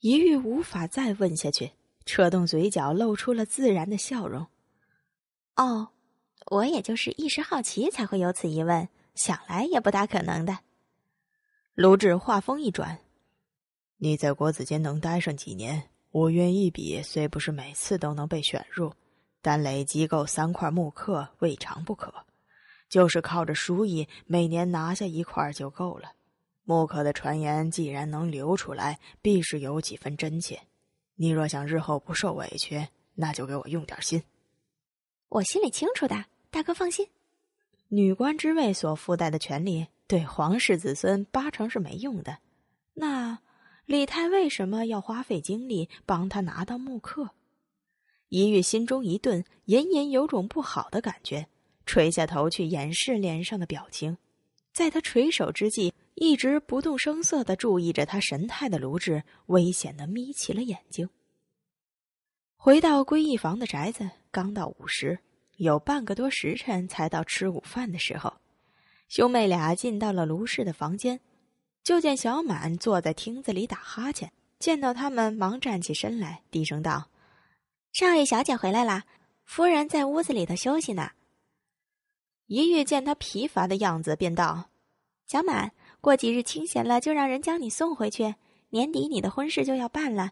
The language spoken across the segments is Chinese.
一玉无法再问下去，扯动嘴角露出了自然的笑容。哦，我也就是一时好奇才会有此一问，想来也不大可能的。卢志话锋一转：“你在国子监能待上几年？我愿一比虽不是每次都能被选入，但累积够三块木刻未尝不可。就是靠着书意，每年拿下一块就够了。”木克的传言既然能流出来，必是有几分真切。你若想日后不受委屈，那就给我用点心。我心里清楚的，大哥放心。女官之位所附带的权利，对皇室子孙八成是没用的。那李泰为什么要花费精力帮他拿到木刻？一玉心中一顿，隐隐有种不好的感觉，垂下头去掩饰脸上的表情。在他垂首之际。一直不动声色的注意着他神态的卢志，危险的眯起了眼睛。回到归义房的宅子，刚到午时，有半个多时辰才到吃午饭的时候。兄妹俩进到了卢氏的房间，就见小满坐在厅子里打哈欠。见到他们，忙站起身来，低声道：“少爷、小姐回来啦，夫人在屋子里头休息呢。”一遇见他疲乏的样子，便道：“小满。”过几日清闲了，就让人将你送回去。年底你的婚事就要办了，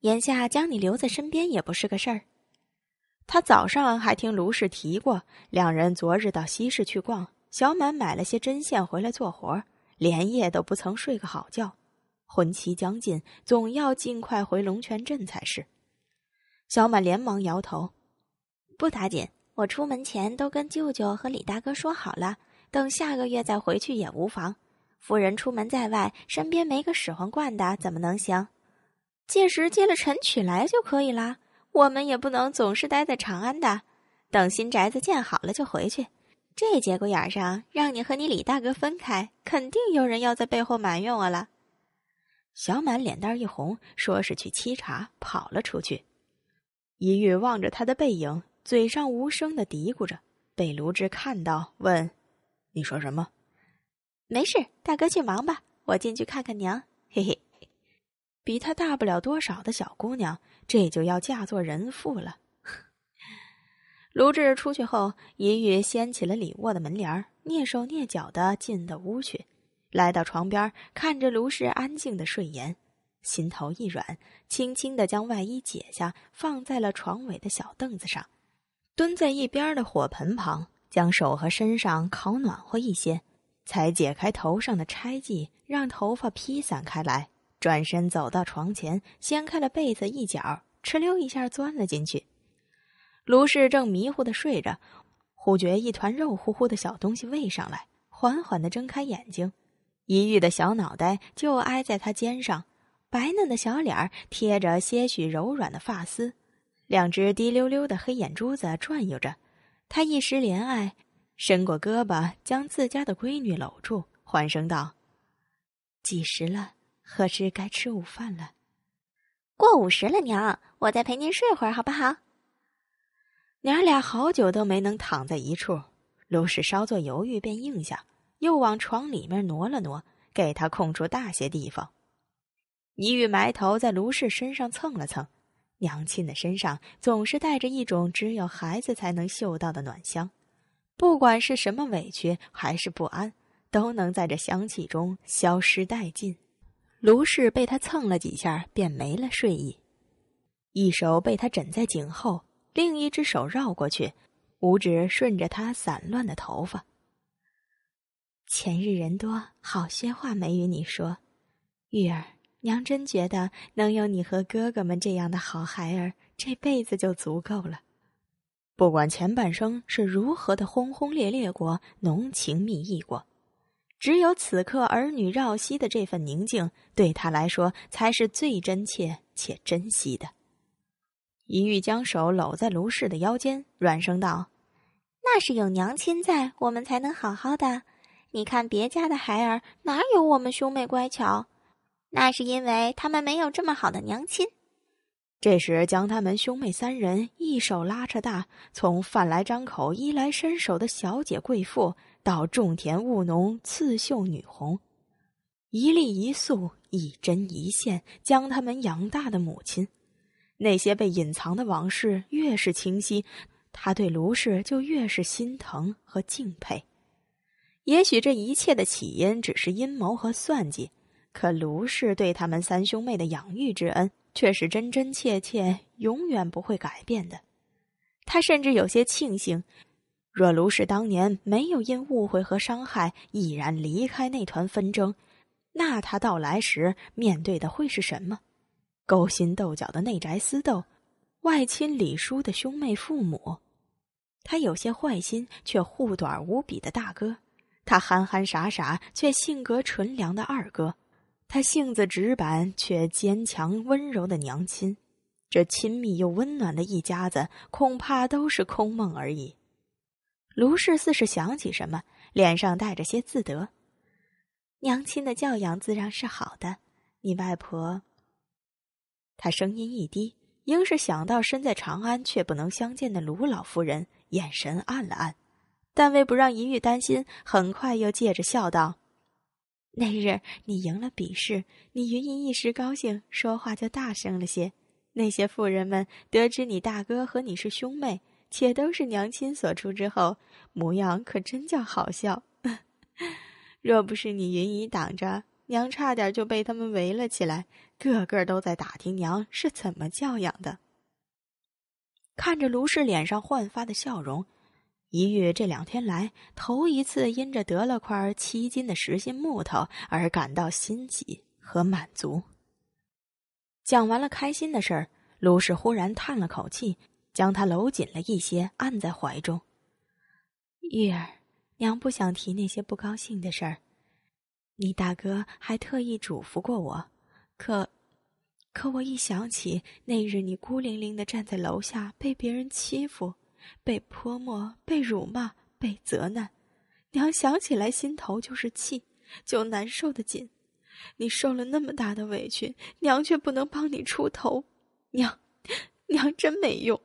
眼下将你留在身边也不是个事儿。他早上还听卢氏提过，两人昨日到西市去逛，小满买了些针线回来做活，连夜都不曾睡个好觉。婚期将近，总要尽快回龙泉镇才是。小满连忙摇头：“不打紧，我出门前都跟舅舅和李大哥说好了，等下个月再回去也无妨。”夫人出门在外，身边没个使唤惯的怎么能行？届时接了陈娶来就可以啦。我们也不能总是待在长安的，等新宅子建好了就回去。这节骨眼上让你和你李大哥分开，肯定有人要在背后埋怨我了。小满脸蛋一红，说是去沏茶，跑了出去。一玉望着他的背影，嘴上无声的嘀咕着。被卢志看到，问：“你说什么？”没事，大哥去忙吧，我进去看看娘。嘿嘿，比他大不了多少的小姑娘，这就要嫁做人妇了。卢志出去后，一玉掀起了里卧的门帘蹑手蹑脚的进到屋去，来到床边，看着卢氏安静的睡颜，心头一软，轻轻的将外衣解下，放在了床尾的小凳子上，蹲在一边的火盆旁，将手和身上烤暖和一些。才解开头上的钗髻，让头发披散开来，转身走到床前，掀开了被子一角，哧溜一下钻了进去。卢氏正迷糊的睡着，忽觉一团肉乎乎的小东西喂上来，缓缓的睁开眼睛，一玉的小脑袋就挨在他肩上，白嫩的小脸贴着些许柔软的发丝，两只滴溜溜的黑眼珠子转悠着，他一时怜爱。伸过胳膊将自家的闺女搂住，缓声道：“几时了？何时该吃午饭了？过午时了，娘，我再陪您睡会儿好不好？”娘俩好久都没能躺在一处，卢氏稍作犹豫便应下，又往床里面挪了挪，给她空出大些地方。倪玉埋头在卢氏身上蹭了蹭，娘亲的身上总是带着一种只有孩子才能嗅到的暖香。不管是什么委屈还是不安，都能在这香气中消失殆尽。卢氏被他蹭了几下，便没了睡意，一手被他枕在颈后，另一只手绕过去，五指顺着他散乱的头发。前日人多，好些话没与你说，玉儿，娘真觉得能有你和哥哥们这样的好孩儿，这辈子就足够了。不管前半生是如何的轰轰烈烈过、浓情蜜意过，只有此刻儿女绕膝的这份宁静，对他来说才是最真切且珍惜的。一玉将手搂在卢氏的腰间，软声道：“那是有娘亲在，我们才能好好的。你看别家的孩儿，哪有我们兄妹乖巧？那是因为他们没有这么好的娘亲。”这时，将他们兄妹三人一手拉扯大，从饭来张口、衣来伸手的小姐贵妇，到种田务农、刺绣女红，一粒一粟、一针一线，将他们养大的母亲，那些被隐藏的往事越是清晰，他对卢氏就越是心疼和敬佩。也许这一切的起因只是阴谋和算计，可卢氏对他们三兄妹的养育之恩。却是真真切切、永远不会改变的。他甚至有些庆幸，若卢氏当年没有因误会和伤害毅然离开那团纷争，那他到来时面对的会是什么？勾心斗角的内宅私斗，外亲李叔的兄妹父母，他有些坏心却护短无比的大哥，他憨憨傻傻却性格纯良的二哥。他性子直板却坚强温柔的娘亲，这亲密又温暖的一家子，恐怕都是空梦而已。卢氏似是想起什么，脸上带着些自得。娘亲的教养自然是好的，你外婆。他声音一低，应是想到身在长安却不能相见的卢老夫人，眼神暗了暗，但为不让银玉担心，很快又借着笑道。那日你赢了比试，你云姨一时高兴，说话就大声了些。那些妇人们得知你大哥和你是兄妹，且都是娘亲所出之后，模样可真叫好笑。若不是你云姨挡着，娘差点就被他们围了起来，个个都在打听娘是怎么教养的。看着卢氏脸上焕发的笑容。一玉这两天来头一次因着得了块七斤的实心木头而感到欣喜和满足。讲完了开心的事儿，卢氏忽然叹了口气，将他搂紧了一些，按在怀中。玉儿，娘不想提那些不高兴的事儿。你大哥还特意嘱咐过我，可，可我一想起那日你孤零零的站在楼下被别人欺负。被泼墨，被辱骂，被责难，娘想起来心头就是气，就难受的紧。你受了那么大的委屈，娘却不能帮你出头，娘，娘真没用。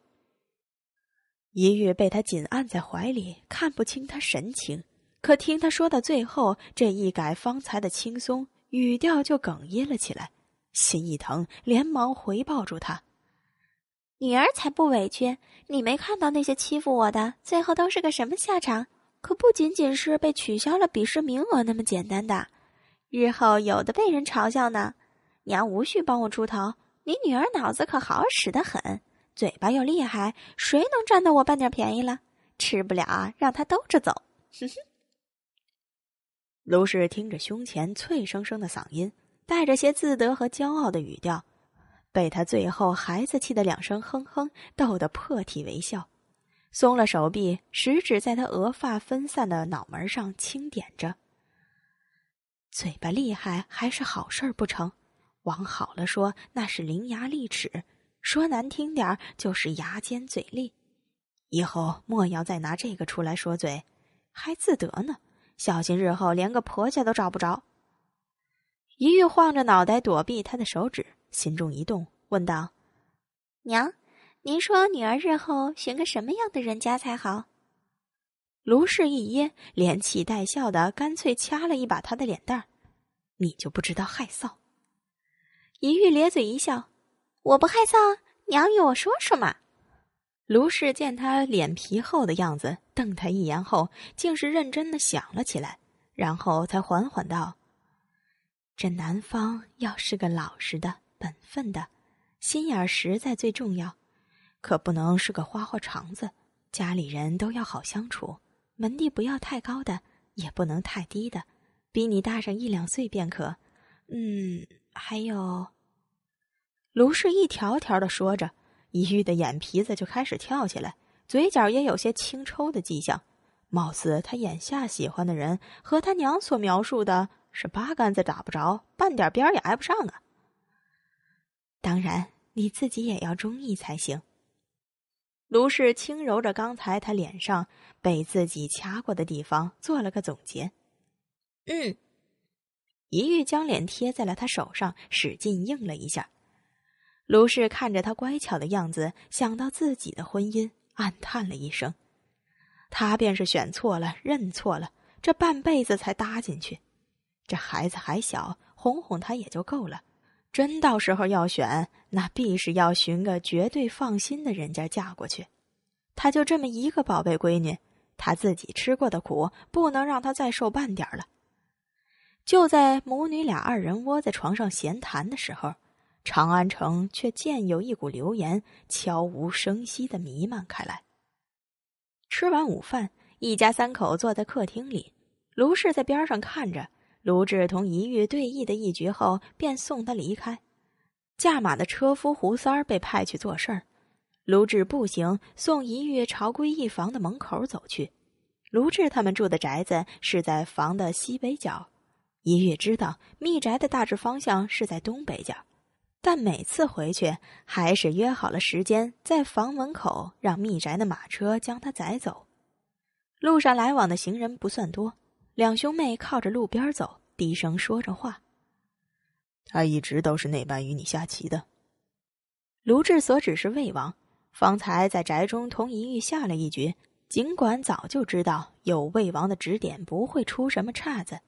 一玉被他紧按在怀里，看不清他神情，可听他说到最后，这一改方才的轻松，语调就哽咽了起来，心一疼，连忙回抱住他。女儿才不委屈！你没看到那些欺负我的，最后都是个什么下场？可不仅仅是被取消了笔试名额那么简单的，日后有的被人嘲笑呢。娘无需帮我出头，你女儿脑子可好使得很，嘴巴又厉害，谁能占到我半点便宜了？吃不了，啊，让她兜着走。卢氏听着胸前脆生生的嗓音，带着些自得和骄傲的语调。被他最后孩子气的两声哼哼逗得破涕为笑，松了手臂，食指在他额发分散的脑门上轻点着。嘴巴厉害还是好事儿不成？往好了说那是伶牙俐齿，说难听点儿就是牙尖嘴利。以后莫要再拿这个出来说嘴，还自得呢，小心日后连个婆家都找不着。一玉晃着脑袋躲避他的手指，心中一动。问道：“娘，您说女儿日后寻个什么样的人家才好？”卢氏一噎，连气带笑的，干脆掐了一把她的脸蛋儿：“你就不知道害臊！”一玉咧嘴一笑：“我不害臊，娘与我说说嘛。”卢氏见他脸皮厚的样子，瞪他一眼后，竟是认真的想了起来，然后才缓缓道：“这男方要是个老实的、本分的。”心眼实在最重要，可不能是个花花肠子。家里人都要好相处，门第不要太高的，也不能太低的，比你大上一两岁便可。嗯，还有，卢氏一条条的说着，一玉的眼皮子就开始跳起来，嘴角也有些轻抽的迹象，貌似他眼下喜欢的人和他娘所描述的是八竿子打不着，半点边也挨不上啊。当然。你自己也要中意才行。卢氏轻揉着刚才他脸上被自己掐过的地方，做了个总结：“嗯。”一玉将脸贴在了他手上，使劲应了一下。卢氏看着他乖巧的样子，想到自己的婚姻，暗叹了一声：“他便是选错了，认错了，这半辈子才搭进去。这孩子还小，哄哄他也就够了。”真到时候要选，那必是要寻个绝对放心的人家嫁过去。她就这么一个宝贝闺女，她自己吃过的苦，不能让她再受半点了。就在母女俩二人窝在床上闲谈的时候，长安城却见有一股流言悄无声息的弥漫开来。吃完午饭，一家三口坐在客厅里，卢氏在边上看着。卢志同一玉对弈的一局后，便送他离开。驾马的车夫胡三儿被派去做事儿。卢志步行送一玉朝归义房的门口走去。卢志他们住的宅子是在房的西北角，一玉知道密宅的大致方向是在东北角，但每次回去还是约好了时间，在房门口让密宅的马车将他载走。路上来往的行人不算多。两兄妹靠着路边走，低声说着话。他一直都是那般与你下棋的。卢志所指是魏王，方才在宅中同一玉下了一局。尽管早就知道有魏王的指点不会出什么岔子，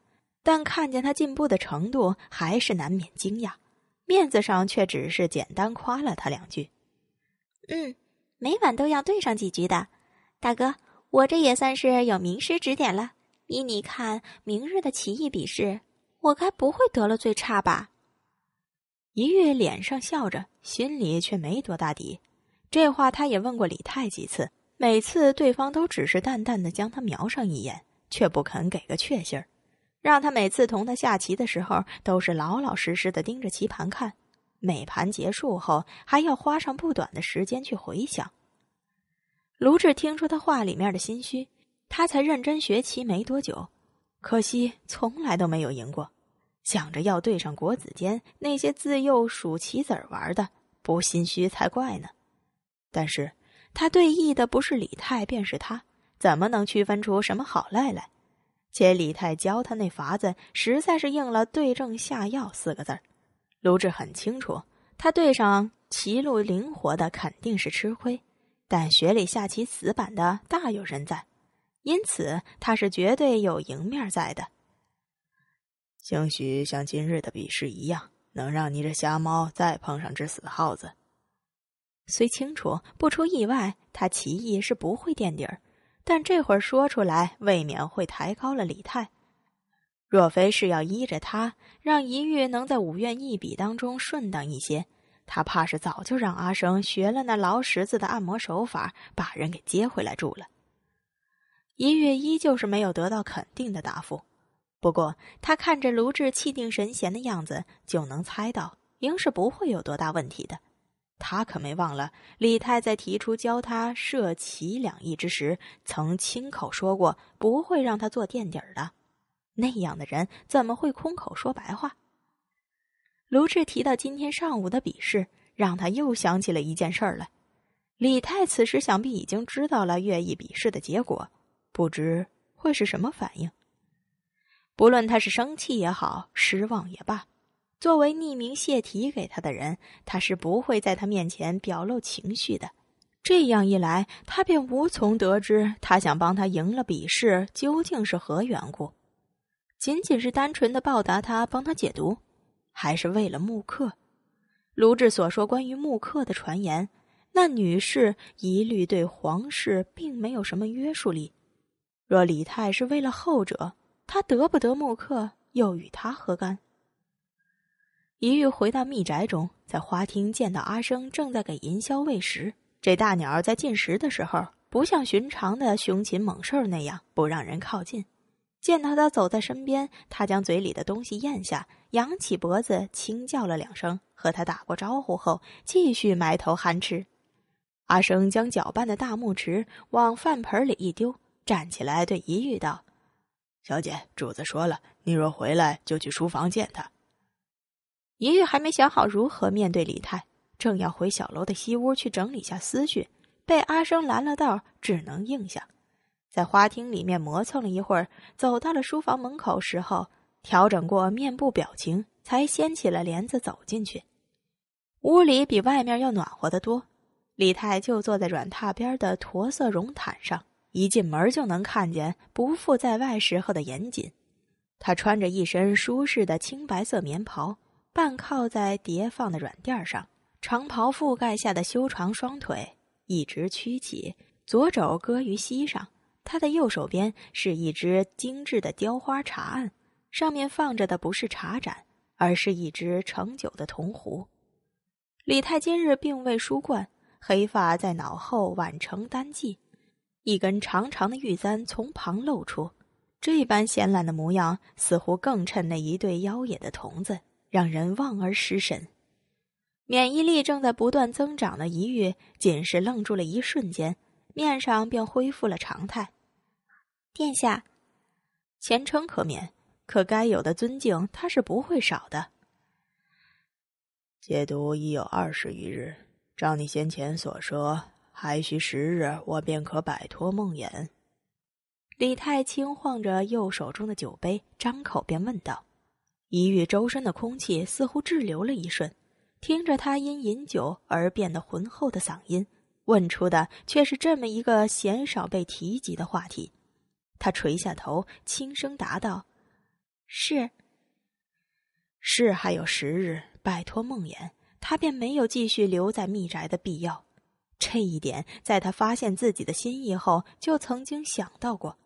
但看见他进步的程度，还是难免惊讶。面子上却只是简单夸了他两句。嗯，每晚都要对上几局的。大哥，我这也算是有名师指点了。依你看，明日的棋艺比试，我该不会得了最差吧？一月脸上笑着，心里却没多大底。这话他也问过李泰几次，每次对方都只是淡淡的将他瞄上一眼，却不肯给个确信儿，让他每次同他下棋的时候，都是老老实实的盯着棋盘看，每盘结束后还要花上不短的时间去回想。卢志听出他话里面的心虚。他才认真学棋没多久，可惜从来都没有赢过。想着要对上国子监那些自幼数棋子儿玩的，不心虚才怪呢。但是他对弈的不是李泰，便是他，怎么能区分出什么好赖来？且李泰教他那法子，实在是应了“对症下药”四个字儿。卢志很清楚，他对上棋路灵活的肯定是吃亏，但学里下棋死板的大有人在。因此，他是绝对有赢面在的。兴许像今日的比试一样，能让你这瞎猫再碰上只死耗子。虽清楚不出意外，他棋艺是不会垫底儿，但这会儿说出来，未免会抬高了李泰。若非是要依着他，让一玉能在五院一比当中顺当一些，他怕是早就让阿生学了那劳什子的按摩手法，把人给接回来住了。一月依旧是没有得到肯定的答复，不过他看着卢志气定神闲的样子，就能猜到赢是不会有多大问题的。他可没忘了李泰在提出教他射骑两翼之时，曾亲口说过不会让他做垫底的。那样的人怎么会空口说白话？卢志提到今天上午的比试，让他又想起了一件事儿来。李泰此时想必已经知道了乐毅比试的结果。不知会是什么反应。不论他是生气也好，失望也罢，作为匿名泄题给他的人，他是不会在他面前表露情绪的。这样一来，他便无从得知他想帮他赢了比试究竟是何缘故。仅仅是单纯的报答他帮他解读，还是为了慕课？卢志所说关于慕课的传言，那女士一律对皇室并没有什么约束力。若李泰是为了后者，他得不得木克又与他何干？一日回到密宅中，在花厅见到阿生正在给银霄喂食。这大鸟在进食的时候，不像寻常的凶禽猛兽那样不让人靠近。见到他走在身边，他将嘴里的东西咽下，扬起脖子轻叫了两声，和他打过招呼后，继续埋头憨吃。阿生将搅拌的大木匙往饭盆里一丢。站起来对姨玉道：“小姐，主子说了，你若回来就去书房见他。”姨玉还没想好如何面对李泰，正要回小楼的西屋去整理下思绪，被阿生拦了道，只能应下。在花厅里面磨蹭了一会儿，走到了书房门口时候，调整过面部表情，才掀起了帘子走进去。屋里比外面要暖和得多，李泰就坐在软榻边的驼色绒毯上。一进门就能看见不复在外时候的严谨，他穿着一身舒适的青白色棉袍，半靠在叠放的软垫上，长袍覆盖下的修长双腿一直曲起，左肘搁于膝上。他的右手边是一只精致的雕花茶案，上面放着的不是茶盏，而是一只盛酒的铜壶。李太今日并未梳冠，黑发在脑后挽成单髻。一根长长的玉簪从旁露出，这般闲懒的模样，似乎更衬那一对妖冶的瞳子，让人望而失神。免疫力正在不断增长的一玉，仅是愣住了一瞬间，面上便恢复了常态。殿下，前程可免，可该有的尊敬，他是不会少的。解毒已有二十余日，照你先前所说。还需十日，我便可摆脱梦魇。李太清晃着右手中的酒杯，张口便问道：“一遇周身的空气似乎滞留了一瞬，听着，他因饮酒而变得浑厚的嗓音，问出的却是这么一个鲜少被提及的话题。”他垂下头，轻声答道：“是，是还有十日摆脱梦魇，他便没有继续留在密宅的必要。”这一点，在他发现自己的心意后就曾经想到过，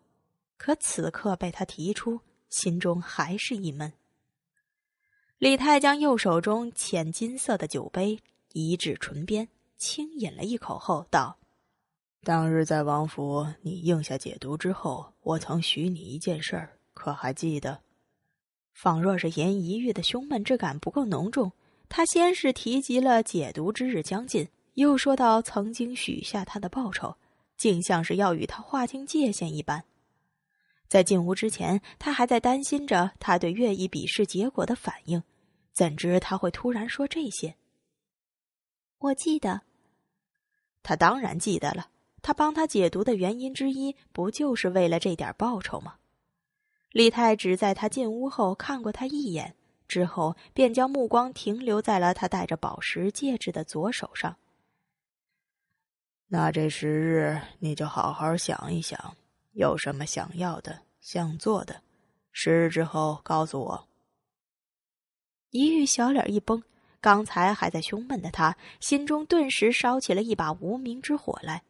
可此刻被他提出，心中还是一闷。李泰将右手中浅金色的酒杯移至唇边，轻饮了一口后道：“当日，在王府你应下解毒之后，我曾许你一件事儿，可还记得？”仿若是言一玉的胸闷之感不够浓重，他先是提及了解毒之日将近。又说到曾经许下他的报酬，竟像是要与他划清界限一般。在进屋之前，他还在担心着他对月意笔试结果的反应，怎知他会突然说这些？我记得，他当然记得了。他帮他解毒的原因之一，不就是为了这点报酬吗？李太只在他进屋后看过他一眼，之后便将目光停留在了他戴着宝石戒指的左手上。那这十日，你就好好想一想，有什么想要的、想做的，十日之后告诉我。一玉小脸一绷，刚才还在胸闷的他，心中顿时烧起了一把无名之火来。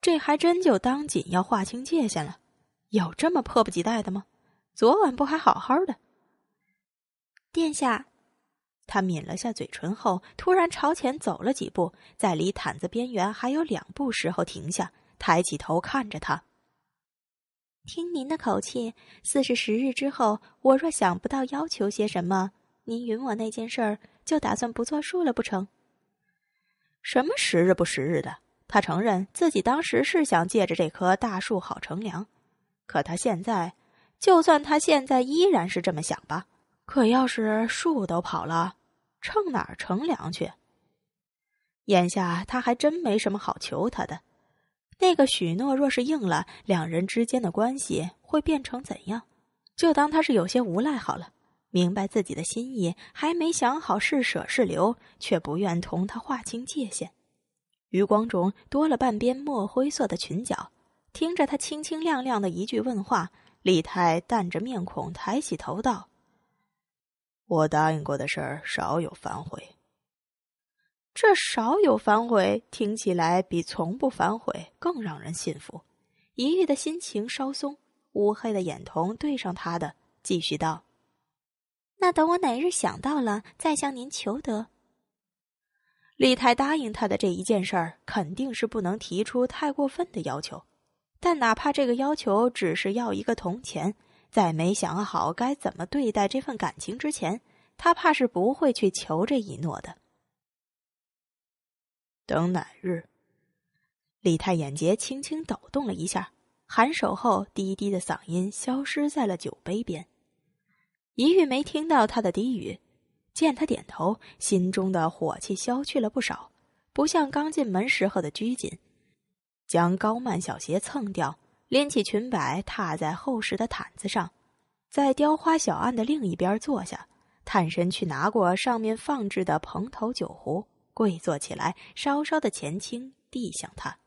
这还真就当紧要划清界限了，有这么迫不及待的吗？昨晚不还好好的？殿下。他抿了下嘴唇后，突然朝前走了几步，在离毯子边缘还有两步时候停下，抬起头看着他。听您的口气，似是十日之后，我若想不到要求些什么，您允我那件事儿就打算不作数了不成？什么十日不十日的？他承认自己当时是想借着这棵大树好乘凉，可他现在，就算他现在依然是这么想吧。可要是树都跑了，乘哪儿乘凉去？眼下他还真没什么好求他的。那个许诺若是应了，两人之间的关系会变成怎样？就当他是有些无赖好了，明白自己的心意，还没想好是舍是留，却不愿同他划清界限。余光中多了半边墨灰色的裙角，听着他清清亮亮的一句问话，李太淡着面孔抬起头道。我答应过的事儿少有反悔，这少有反悔听起来比从不反悔更让人信服。一玉的心情稍松，乌黑的眼瞳对上他的，继续道：“那等我哪日想到了，再向您求得。”李太答应他的这一件事儿，肯定是不能提出太过分的要求，但哪怕这个要求只是要一个铜钱。在没想好该怎么对待这份感情之前，他怕是不会去求这一诺的。等哪日，李太眼睫轻轻抖动了一下，颔首后低低的嗓音消失在了酒杯边。一玉没听到他的低语，见他点头，心中的火气消去了不少，不像刚进门时候的拘谨，将高慢小鞋蹭掉。拎起裙摆，踏在厚实的毯子上，在雕花小案的另一边坐下，探身去拿过上面放置的蓬头酒壶，跪坐起来，稍稍的前倾，递向他。